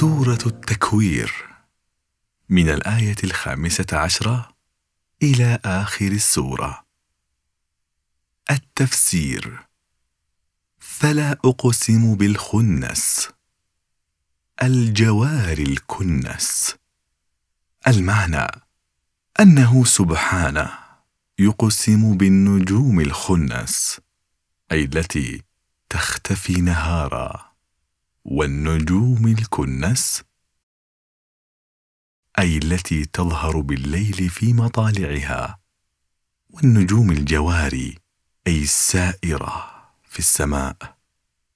سورة التكوير من الآية الخامسة عشرة إلى آخر السورة التفسير فلا أقسم بالخنس الجوار الكنس المعنى أنه سبحانه يقسم بالنجوم الخنس أي التي تختفي نهارا والنجوم الكنس اي التي تظهر بالليل في مطالعها والنجوم الجواري اي السائره في السماء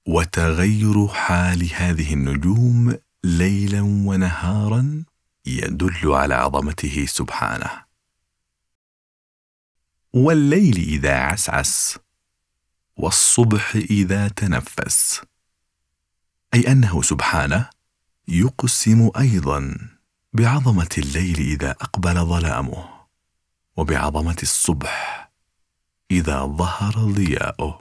وتغير حال هذه النجوم ليلا ونهارا يدل على عظمته سبحانه والليل اذا عسعس والصبح اذا تنفس أي أنه سبحانه يقسم أيضا بعظمة الليل إذا أقبل ظلامه وبعظمة الصبح إذا ظهر ضياؤه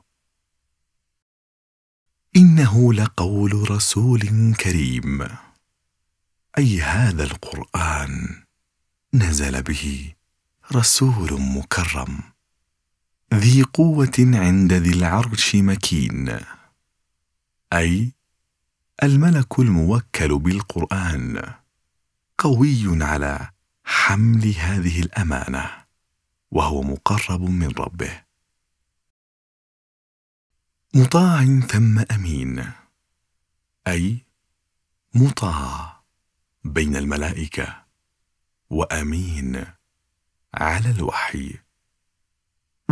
إنه لقول رسول كريم أي هذا القرآن نزل به رسول مكرم ذي قوة عند ذي العرش مكين أي الملك الموكل بالقران قوي على حمل هذه الامانه وهو مقرب من ربه مطاع ثم امين اي مطاع بين الملائكه وامين على الوحي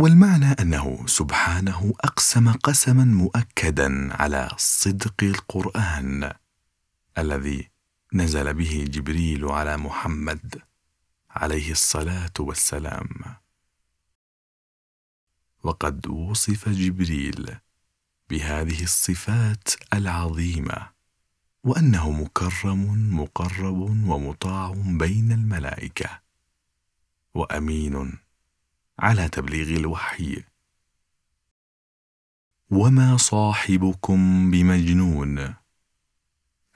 والمعنى انه سبحانه اقسم قسما مؤكدا على صدق القران الذي نزل به جبريل على محمد عليه الصلاه والسلام وقد وصف جبريل بهذه الصفات العظيمه وانه مكرم مقرب ومطاع بين الملائكه وامين على تبليغ الوحي وما صاحبكم بمجنون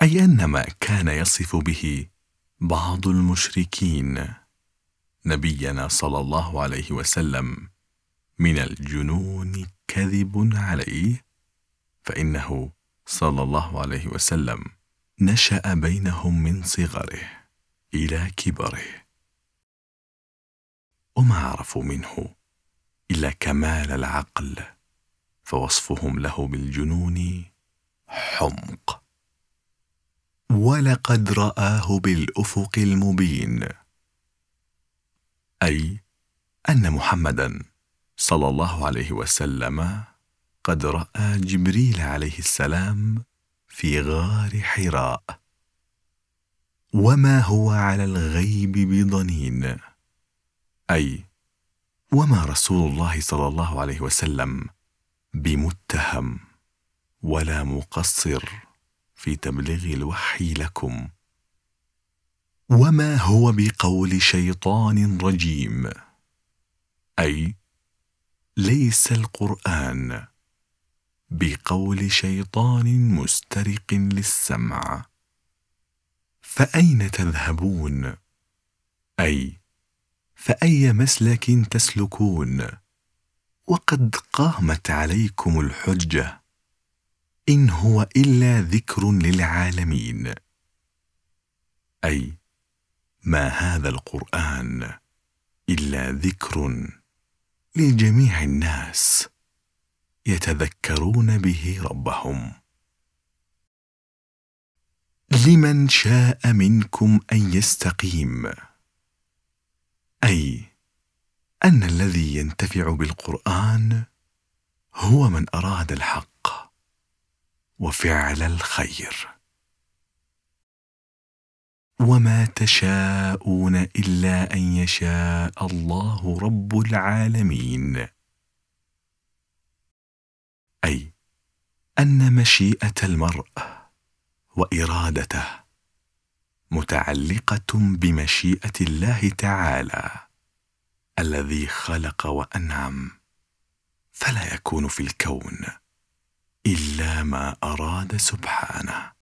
اي ان ما كان يصف به بعض المشركين نبينا صلى الله عليه وسلم من الجنون كذب عليه فانه صلى الله عليه وسلم نشا بينهم من صغره الى كبره وما عرفوا منه إلا كمال العقل فوصفهم له بالجنون حمق ولقد رآه بالأفق المبين أي أن محمدا صلى الله عليه وسلم قد رأى جبريل عليه السلام في غار حراء وما هو على الغيب بضنين أي وما رسول الله صلى الله عليه وسلم بمتهم ولا مقصر في تبليغ الوحي لكم وما هو بقول شيطان رجيم اي ليس القران بقول شيطان مسترق للسمع فاين تذهبون اي فاي مسلك تسلكون وقد قامت عليكم الحجه ان هو الا ذكر للعالمين اي ما هذا القران الا ذكر لجميع الناس يتذكرون به ربهم لمن شاء منكم ان يستقيم اي ان الذي ينتفع بالقران هو من اراد الحق وفعل الخير وما تشاءون الا ان يشاء الله رب العالمين اي ان مشيئه المرء وارادته متعلقه بمشيئه الله تعالى الذي خلق وانعم فلا يكون في الكون الا ما اراد سبحانه